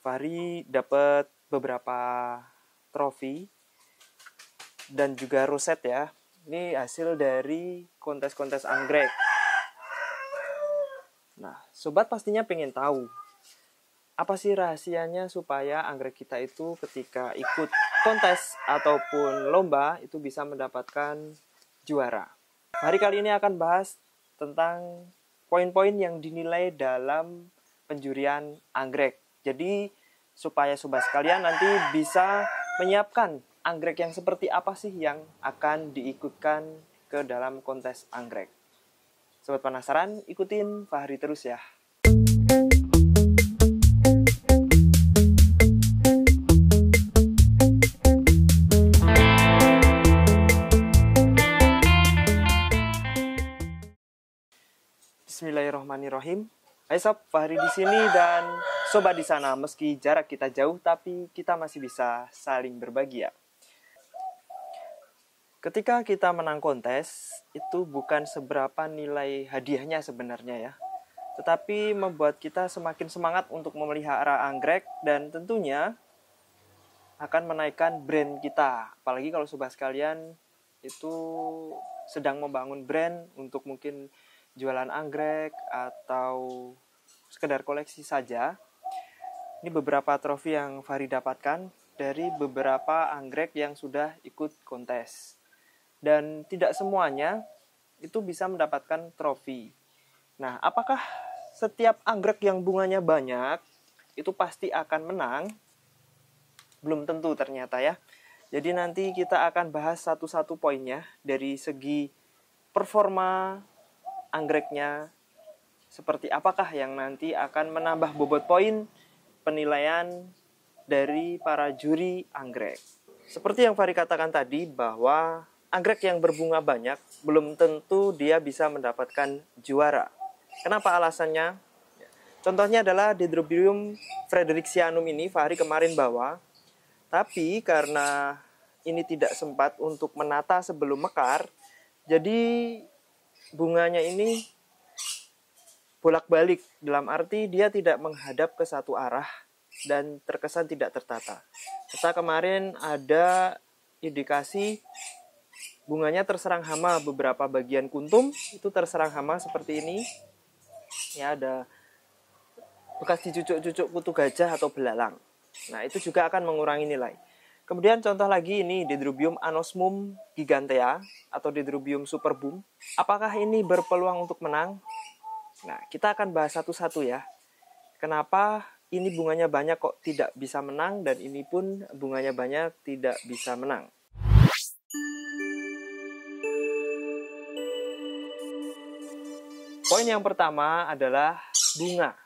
Fahri dapat beberapa trofi dan juga roset ya. Ini hasil dari kontes-kontes anggrek. Nah, sobat pastinya pengen tahu apa sih rahasianya supaya anggrek kita itu ketika ikut kontes ataupun lomba itu bisa mendapatkan juara. Hari kali ini akan bahas tentang poin-poin yang dinilai dalam penjurian anggrek. Jadi supaya sobat sekalian nanti bisa menyiapkan anggrek yang seperti apa sih yang akan diikutkan ke dalam kontes anggrek. Sobat penasaran, ikutin Fahri terus ya. Bismillahirrahmanirrahim. Hai Sob, Fahri di sini dan Sobat di sana, meski jarak kita jauh, tapi kita masih bisa saling berbagi ya. Ketika kita menang kontes, itu bukan seberapa nilai hadiahnya sebenarnya ya. Tetapi membuat kita semakin semangat untuk memelihara anggrek dan tentunya akan menaikkan brand kita. Apalagi kalau sobat sekalian itu sedang membangun brand untuk mungkin jualan anggrek atau sekedar koleksi saja. Ini beberapa trofi yang Fahri dapatkan dari beberapa anggrek yang sudah ikut kontes. Dan tidak semuanya itu bisa mendapatkan trofi. Nah, apakah setiap anggrek yang bunganya banyak itu pasti akan menang? Belum tentu ternyata ya. Jadi nanti kita akan bahas satu-satu poinnya dari segi performa anggreknya seperti apakah yang nanti akan menambah bobot poin penilaian dari para juri anggrek. Seperti yang Fari katakan tadi bahwa anggrek yang berbunga banyak belum tentu dia bisa mendapatkan juara. Kenapa alasannya? Contohnya adalah Dendrobium frederictianum ini Fahri kemarin bawa, tapi karena ini tidak sempat untuk menata sebelum mekar, jadi bunganya ini bolak-balik dalam arti dia tidak menghadap ke satu arah dan terkesan tidak tertata. Kita kemarin ada indikasi bunganya terserang hama beberapa bagian kuntum itu terserang hama seperti ini. Ya ada bekas dicucuk-cucuk kutu gajah atau belalang. Nah, itu juga akan mengurangi nilai. Kemudian contoh lagi ini Dendrobium anosmum gigantea atau Dendrobium superbum. Apakah ini berpeluang untuk menang? Nah, kita akan bahas satu-satu ya. Kenapa ini bunganya banyak kok tidak bisa menang dan ini pun bunganya banyak tidak bisa menang. Poin yang pertama adalah bunga.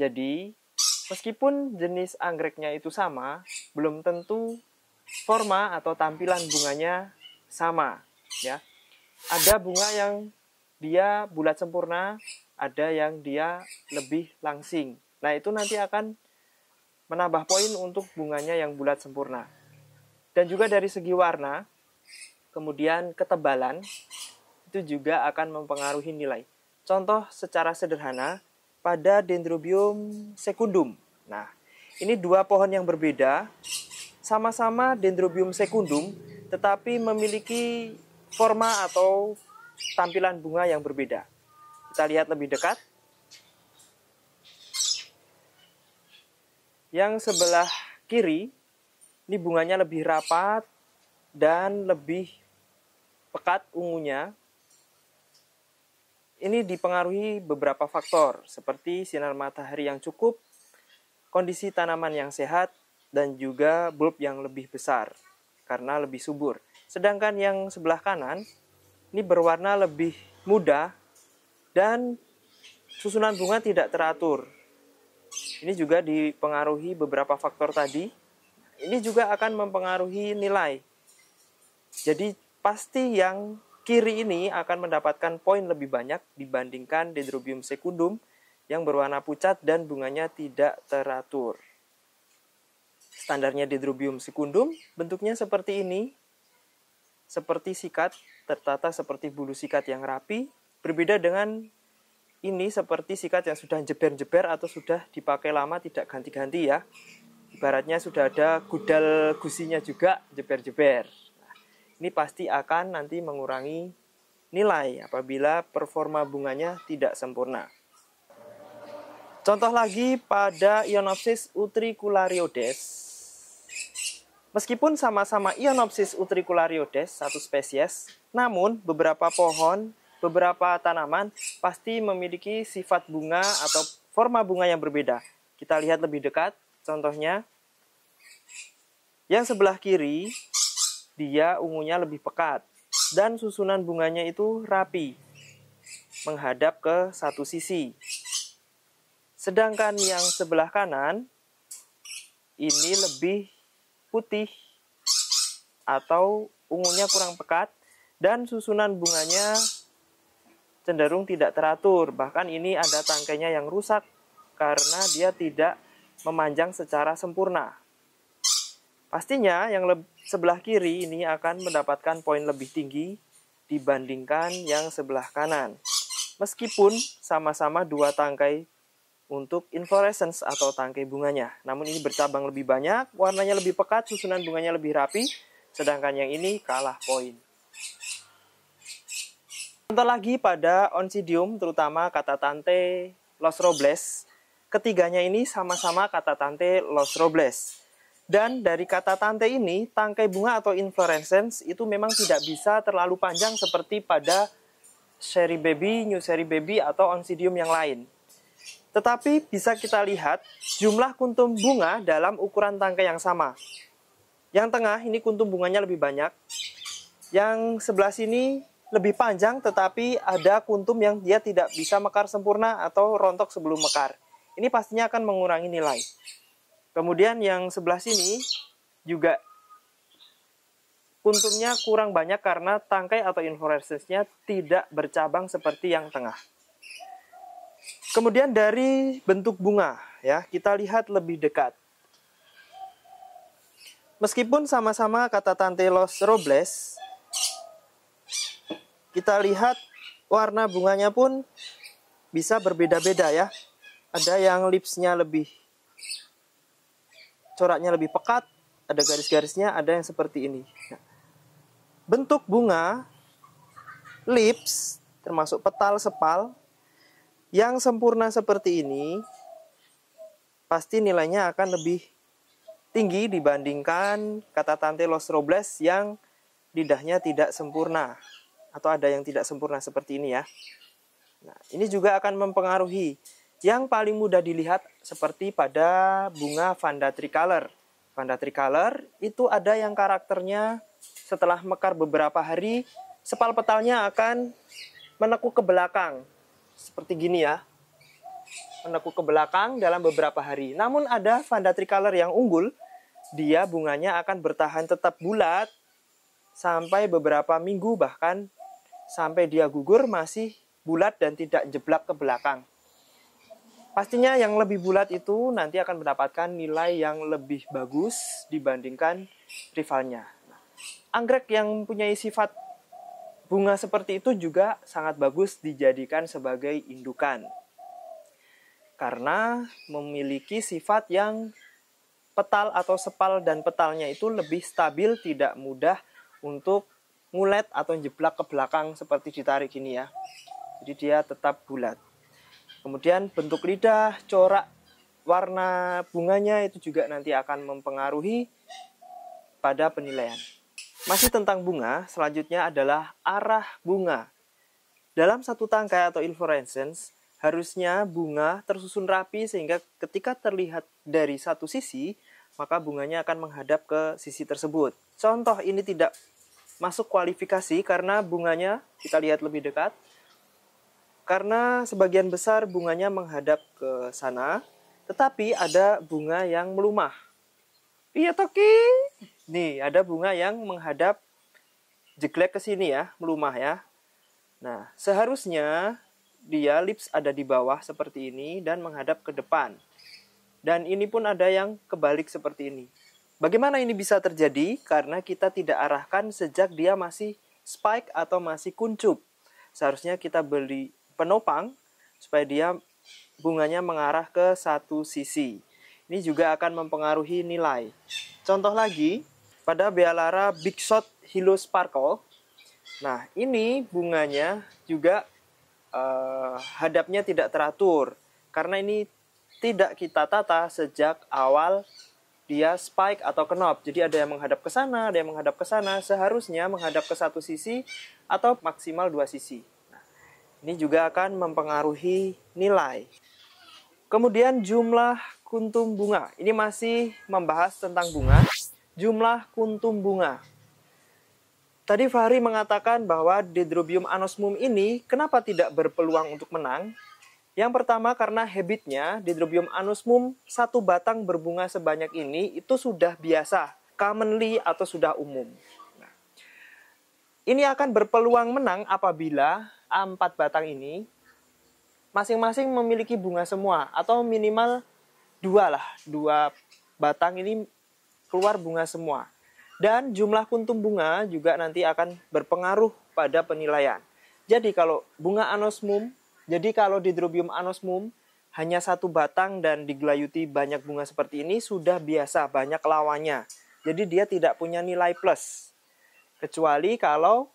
Jadi, meskipun jenis anggreknya itu sama, belum tentu forma atau tampilan bunganya sama, ya. Ada bunga yang dia bulat sempurna, ada yang dia lebih langsing. Nah, itu nanti akan menambah poin untuk bunganya yang bulat sempurna. Dan juga dari segi warna, kemudian ketebalan, itu juga akan mempengaruhi nilai. Contoh secara sederhana, pada dendrobium secundum. Nah, ini dua pohon yang berbeda, sama-sama dendrobium secundum, tetapi memiliki forma atau tampilan bunga yang berbeda. Kita lihat lebih dekat. Yang sebelah kiri, ini bunganya lebih rapat dan lebih pekat ungunya. Ini dipengaruhi beberapa faktor, seperti sinar matahari yang cukup, kondisi tanaman yang sehat, dan juga bulb yang lebih besar karena lebih subur. Sedangkan yang sebelah kanan ini berwarna lebih muda dan susunan bunga tidak teratur. Ini juga dipengaruhi beberapa faktor tadi. Ini juga akan mempengaruhi nilai. Jadi pasti yang kiri ini akan mendapatkan poin lebih banyak dibandingkan Dendrobium secundum yang berwarna pucat dan bunganya tidak teratur. Standarnya Dendrobium secundum bentuknya seperti ini, seperti sikat, tertata seperti bulu sikat yang rapi, berbeda dengan ini seperti sikat yang sudah jeber-jeber atau sudah dipakai lama tidak ganti-ganti ya. Ibaratnya sudah ada gudal gusinya juga jeber-jeber. Nah, ini pasti akan nanti mengurangi nilai apabila performa bunganya tidak sempurna. Contoh lagi pada Ionopsis utriculariodes Meskipun sama-sama Ionopsis utriculariodes, satu spesies, namun beberapa pohon, beberapa tanaman pasti memiliki sifat bunga atau forma bunga yang berbeda. Kita lihat lebih dekat, contohnya. Yang sebelah kiri, dia ungunya lebih pekat, dan susunan bunganya itu rapi, menghadap ke satu sisi. Sedangkan yang sebelah kanan, ini lebih putih atau ungunya kurang pekat dan susunan bunganya cenderung tidak teratur. Bahkan ini ada tangkainya yang rusak karena dia tidak memanjang secara sempurna. Pastinya yang sebelah kiri ini akan mendapatkan poin lebih tinggi dibandingkan yang sebelah kanan. Meskipun sama-sama dua tangkai untuk inflorescence atau tangkai bunganya. Namun ini bercabang lebih banyak, warnanya lebih pekat, susunan bunganya lebih rapi, sedangkan yang ini kalah poin. Contoh lagi pada Oncidium, terutama kata tante Los Robles. Ketiganya ini sama-sama kata tante Los Robles. Dan dari kata tante ini, tangkai bunga atau inflorescence itu memang tidak bisa terlalu panjang seperti pada Sherry Baby, New Sherry Baby, atau Oncidium yang lain. Tetapi bisa kita lihat jumlah kuntum bunga dalam ukuran tangkai yang sama. Yang tengah ini kuntum bunganya lebih banyak. Yang sebelah sini lebih panjang tetapi ada kuntum yang dia tidak bisa mekar sempurna atau rontok sebelum mekar. Ini pastinya akan mengurangi nilai. Kemudian yang sebelah sini juga kuntumnya kurang banyak karena tangkai atau inflorescence-nya tidak bercabang seperti yang tengah. Kemudian dari bentuk bunga ya, kita lihat lebih dekat. Meskipun sama-sama kata Tante Los robles, kita lihat warna bunganya pun bisa berbeda-beda ya. Ada yang lipsnya lebih coraknya lebih pekat, ada garis-garisnya, ada yang seperti ini. bentuk bunga, lips, termasuk petal sepal, yang sempurna seperti ini pasti nilainya akan lebih tinggi dibandingkan kata Tante Los Robles yang lidahnya tidak sempurna atau ada yang tidak sempurna seperti ini ya. Nah, ini juga akan mempengaruhi yang paling mudah dilihat seperti pada bunga Vanda tricolor. Vanda tricolor itu ada yang karakternya setelah mekar beberapa hari, sepal petalnya akan menekuk ke belakang seperti gini ya. Menekuk ke belakang dalam beberapa hari. Namun ada Vanda tricolor yang unggul, dia bunganya akan bertahan tetap bulat sampai beberapa minggu bahkan sampai dia gugur masih bulat dan tidak jeblak ke belakang. Pastinya yang lebih bulat itu nanti akan mendapatkan nilai yang lebih bagus dibandingkan rivalnya. Anggrek yang punya sifat Bunga seperti itu juga sangat bagus dijadikan sebagai indukan. Karena memiliki sifat yang petal atau sepal dan petalnya itu lebih stabil, tidak mudah untuk ngulet atau jeblak ke belakang seperti ditarik ini ya. Jadi dia tetap bulat. Kemudian bentuk lidah, corak warna bunganya itu juga nanti akan mempengaruhi pada penilaian. Masih tentang bunga, selanjutnya adalah arah bunga. Dalam satu tangkai atau inflorescence, harusnya bunga tersusun rapi sehingga ketika terlihat dari satu sisi, maka bunganya akan menghadap ke sisi tersebut. Contoh ini tidak masuk kualifikasi karena bunganya, kita lihat lebih dekat, karena sebagian besar bunganya menghadap ke sana, tetapi ada bunga yang melumah. Iya, Toki! Nih, ada bunga yang menghadap jeglek ke sini ya, melumah ya. Nah, seharusnya dia lips ada di bawah seperti ini dan menghadap ke depan. Dan ini pun ada yang kebalik seperti ini. Bagaimana ini bisa terjadi? Karena kita tidak arahkan sejak dia masih spike atau masih kuncup. Seharusnya kita beli penopang supaya dia bunganya mengarah ke satu sisi. Ini juga akan mempengaruhi nilai. Contoh lagi, pada bealara Big Shot Hilo Sparkle. Nah, ini bunganya juga eh, hadapnya tidak teratur karena ini tidak kita tata sejak awal dia spike atau kenop. Jadi ada yang menghadap ke sana, ada yang menghadap ke sana. Seharusnya menghadap ke satu sisi atau maksimal dua sisi. Nah, ini juga akan mempengaruhi nilai. Kemudian jumlah kuntum bunga. Ini masih membahas tentang bunga jumlah kuntum bunga. Tadi Fahri mengatakan bahwa Dendrobium anosmum ini kenapa tidak berpeluang untuk menang? Yang pertama karena habitnya Dendrobium anosmum satu batang berbunga sebanyak ini itu sudah biasa, commonly atau sudah umum. Nah, ini akan berpeluang menang apabila empat batang ini masing-masing memiliki bunga semua atau minimal dua lah, dua batang ini keluar bunga semua. Dan jumlah kuntum bunga juga nanti akan berpengaruh pada penilaian. Jadi kalau bunga anosmum, jadi kalau di anosmum hanya satu batang dan digelayuti banyak bunga seperti ini sudah biasa banyak lawannya. Jadi dia tidak punya nilai plus. Kecuali kalau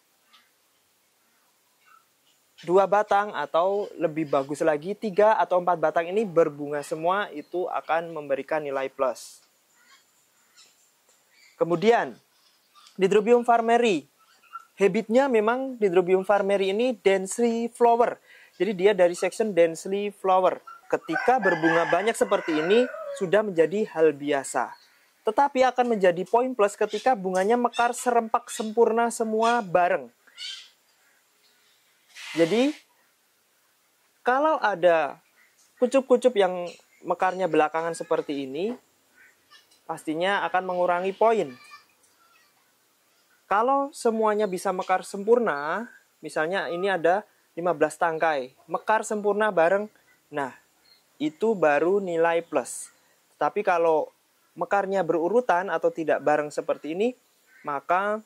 dua batang atau lebih bagus lagi tiga atau empat batang ini berbunga semua itu akan memberikan nilai plus. Kemudian Dendrobium farmeri. Habitnya memang Dendrobium farmeri ini densely flower. Jadi dia dari section densely flower. Ketika berbunga banyak seperti ini sudah menjadi hal biasa. Tetapi akan menjadi poin plus ketika bunganya mekar serempak sempurna semua bareng. Jadi kalau ada kucup-kucup yang mekarnya belakangan seperti ini, pastinya akan mengurangi poin. Kalau semuanya bisa mekar sempurna, misalnya ini ada 15 tangkai, mekar sempurna bareng, nah itu baru nilai plus. Tapi kalau mekarnya berurutan atau tidak bareng seperti ini, maka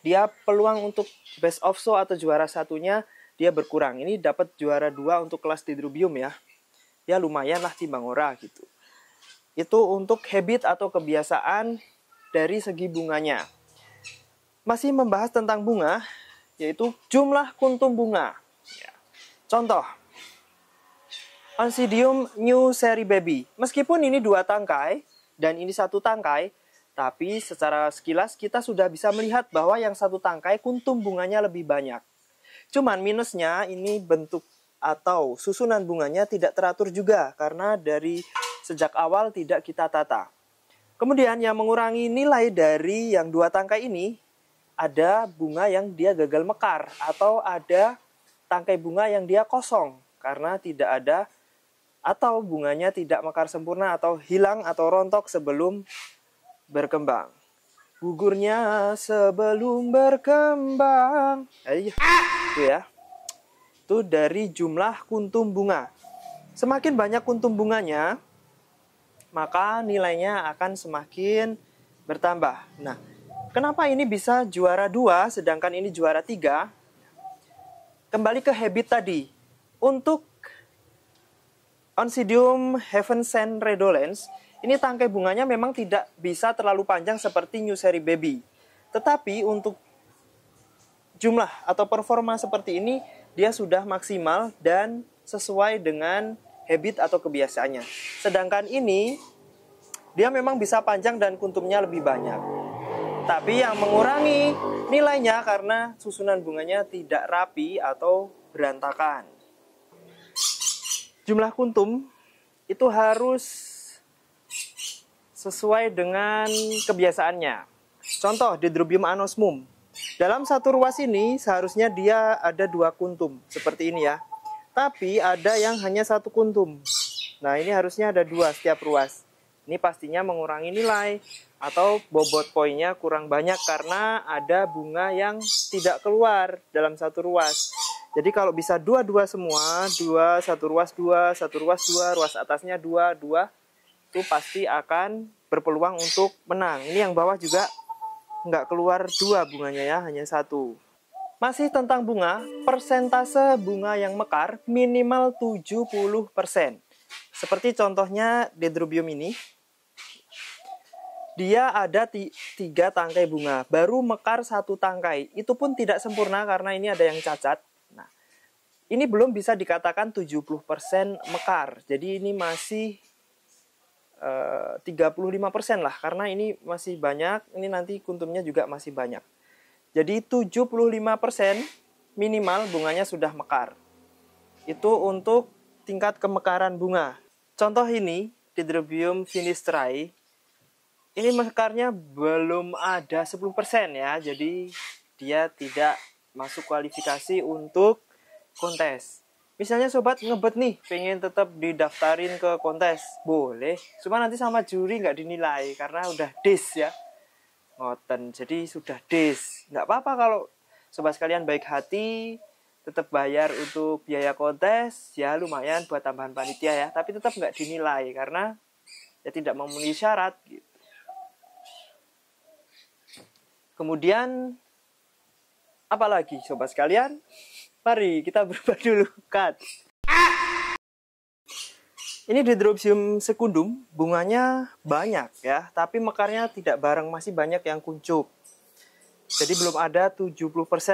dia peluang untuk best of show atau juara satunya dia berkurang. Ini dapat juara dua untuk kelas Dendrobium ya. Ya lumayan lah timbang ora gitu itu untuk habit atau kebiasaan dari segi bunganya. Masih membahas tentang bunga, yaitu jumlah kuntum bunga. Ya. Contoh, Oncidium new seri baby. Meskipun ini dua tangkai dan ini satu tangkai, tapi secara sekilas kita sudah bisa melihat bahwa yang satu tangkai kuntum bunganya lebih banyak. Cuman minusnya ini bentuk atau susunan bunganya tidak teratur juga karena dari sejak awal tidak kita tata. Kemudian yang mengurangi nilai dari yang dua tangkai ini ada bunga yang dia gagal mekar atau ada tangkai bunga yang dia kosong karena tidak ada atau bunganya tidak mekar sempurna atau hilang atau rontok sebelum berkembang. Gugurnya sebelum berkembang. Eh, Ayo, iya. itu ya yaitu dari jumlah kuntum bunga. Semakin banyak kuntum bunganya, maka nilainya akan semakin bertambah. Nah, kenapa ini bisa juara dua sedangkan ini juara tiga? Kembali ke habit tadi. Untuk Oncidium Heaven Sand Redolens, ini tangkai bunganya memang tidak bisa terlalu panjang seperti New Seri Baby. Tetapi untuk jumlah atau performa seperti ini dia sudah maksimal dan sesuai dengan habit atau kebiasaannya. Sedangkan ini dia memang bisa panjang dan kuntumnya lebih banyak. Tapi yang mengurangi nilainya karena susunan bunganya tidak rapi atau berantakan. Jumlah kuntum itu harus sesuai dengan kebiasaannya. Contoh Dendrobium anosmum dalam satu ruas ini seharusnya dia ada dua kuntum seperti ini ya. Tapi ada yang hanya satu kuntum. Nah ini harusnya ada dua setiap ruas. Ini pastinya mengurangi nilai atau bobot poinnya kurang banyak karena ada bunga yang tidak keluar dalam satu ruas. Jadi kalau bisa dua-dua semua, dua satu ruas dua, satu ruas dua, ruas atasnya dua, dua, itu pasti akan berpeluang untuk menang. Ini yang bawah juga nggak keluar dua bunganya ya, hanya satu. Masih tentang bunga, persentase bunga yang mekar minimal 70%. Seperti contohnya dendrobium ini. Dia ada tiga tangkai bunga, baru mekar satu tangkai. Itu pun tidak sempurna karena ini ada yang cacat. Nah, ini belum bisa dikatakan 70% mekar. Jadi ini masih 35% eh, lah karena ini masih banyak, ini nanti kuntumnya juga masih banyak. Jadi 75% minimal bunganya sudah mekar. Itu untuk tingkat kemekaran bunga. Contoh ini Dendrobium sinistrae ini mekarnya belum ada 10% ya. Jadi dia tidak masuk kualifikasi untuk kontes. Misalnya sobat ngebet nih, pengen tetap didaftarin ke kontes, boleh. Cuma nanti sama juri nggak dinilai karena udah dis ya. Ngoten, jadi sudah dis. Nggak apa-apa kalau sobat sekalian baik hati, tetap bayar untuk biaya kontes, ya lumayan buat tambahan panitia ya. Tapi tetap nggak dinilai karena ya tidak memenuhi syarat gitu. Kemudian apalagi sobat sekalian? Mari kita berubah dulu. Cut. Ini Dendrobium secundum, bunganya banyak ya, tapi mekarnya tidak bareng, masih banyak yang kuncup. Jadi belum ada 70%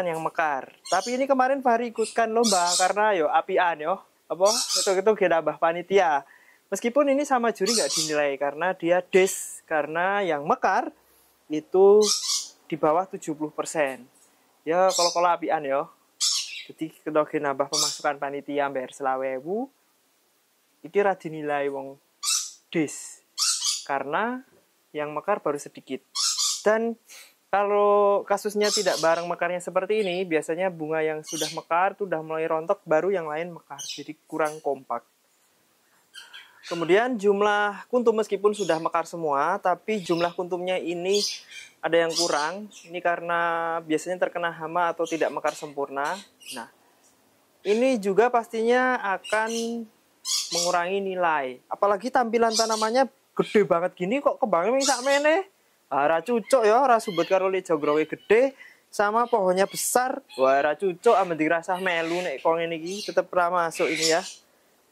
yang mekar. Tapi ini kemarin Fahri ikutkan lomba karena yo apian yo. Apa? Itu itu gerabah panitia. Meskipun ini sama juri nggak dinilai karena dia des karena yang mekar itu di bawah 70%. Ya kalau-kalau apian yo jadi ketika nambah pemasukan panitia bayar selawewu iki ra nilai wong des karena yang mekar baru sedikit dan kalau kasusnya tidak barang mekarnya seperti ini biasanya bunga yang sudah mekar sudah mulai rontok baru yang lain mekar jadi kurang kompak Kemudian jumlah kuntum meskipun sudah mekar semua, tapi jumlah kuntumnya ini ada yang kurang. Ini karena biasanya terkena hama atau tidak mekar sempurna. Nah, ini juga pastinya akan mengurangi nilai. Apalagi tampilan tanamannya gede banget gini kok kembangnya bisa meneh. Ara ah, cucuk ya, ora sumbet karo jogrowe gede sama pohonnya besar. Wah, ora cucuk amendi ah, dirasah melu nek kok ngene iki tetep ra masuk ini ya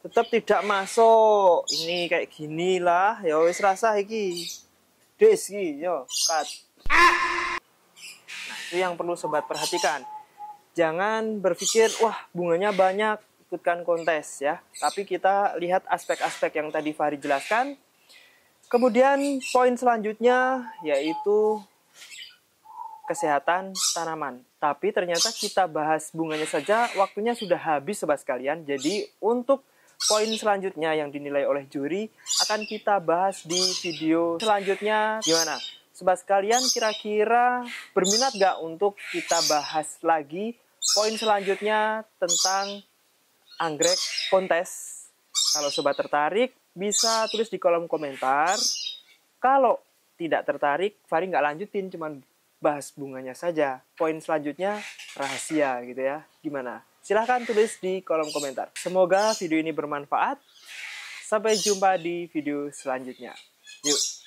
tetap tidak masuk ini kayak gini lah ya wis rasa iki des iki yo cut nah itu yang perlu sobat perhatikan jangan berpikir wah bunganya banyak ikutkan kontes ya tapi kita lihat aspek-aspek yang tadi Fahri jelaskan kemudian poin selanjutnya yaitu kesehatan tanaman. Tapi ternyata kita bahas bunganya saja waktunya sudah habis sobat sekalian. Jadi untuk poin selanjutnya yang dinilai oleh juri akan kita bahas di video selanjutnya. Gimana? Sobat sekalian kira-kira berminat gak untuk kita bahas lagi poin selanjutnya tentang anggrek kontes? Kalau sobat tertarik bisa tulis di kolom komentar. Kalau tidak tertarik, Fari nggak lanjutin, cuman bahas bunganya saja. Poin selanjutnya rahasia gitu ya. Gimana? Silahkan tulis di kolom komentar. Semoga video ini bermanfaat. Sampai jumpa di video selanjutnya. Yuk!